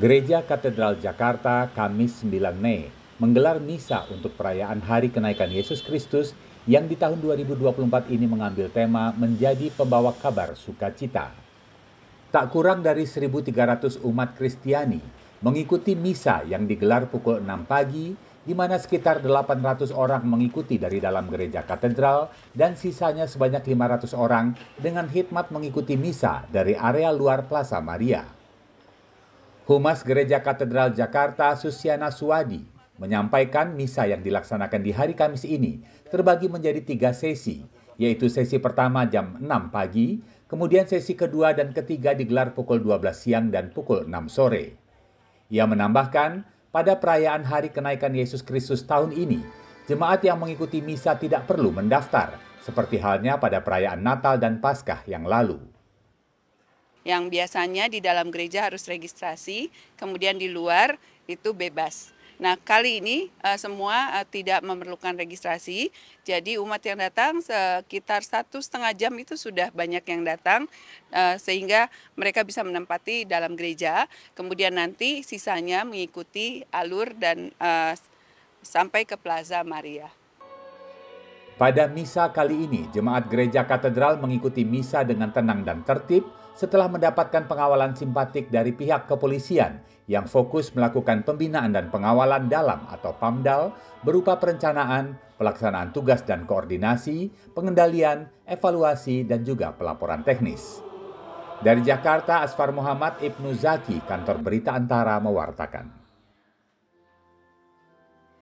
Gereja Katedral Jakarta, Kamis 9 Mei, menggelar misa untuk perayaan hari kenaikan Yesus Kristus yang di tahun 2024 ini mengambil tema menjadi pembawa kabar sukacita. Tak kurang dari 1.300 umat Kristiani mengikuti misa yang digelar pukul 6 pagi di mana sekitar 800 orang mengikuti dari dalam gereja katedral dan sisanya sebanyak 500 orang dengan hikmat mengikuti misa dari area luar Plaza Maria. Humas Gereja Katedral Jakarta Susiana Suwadi menyampaikan misa yang dilaksanakan di hari Kamis ini terbagi menjadi tiga sesi, yaitu sesi pertama jam 6 pagi, kemudian sesi kedua dan ketiga digelar pukul 12 siang dan pukul 6 sore. Ia menambahkan, pada perayaan hari kenaikan Yesus Kristus tahun ini, jemaat yang mengikuti misa tidak perlu mendaftar, seperti halnya pada perayaan Natal dan Paskah yang lalu yang biasanya di dalam gereja harus registrasi, kemudian di luar itu bebas. Nah, kali ini eh, semua eh, tidak memerlukan registrasi. Jadi umat yang datang sekitar satu setengah jam itu sudah banyak yang datang eh, sehingga mereka bisa menempati dalam gereja. Kemudian nanti sisanya mengikuti alur dan sampai ke Plaza Maria. Pada misa kali ini, jemaat gereja katedral mengikuti misa dengan tenang dan tertib setelah mendapatkan pengawalan simpatik dari pihak kepolisian yang fokus melakukan pembinaan dan pengawalan dalam atau PAMDAL berupa perencanaan, pelaksanaan tugas dan koordinasi, pengendalian, evaluasi, dan juga pelaporan teknis. Dari Jakarta, Asfar Muhammad Ibnu Zaki, kantor berita Antara mewartakan.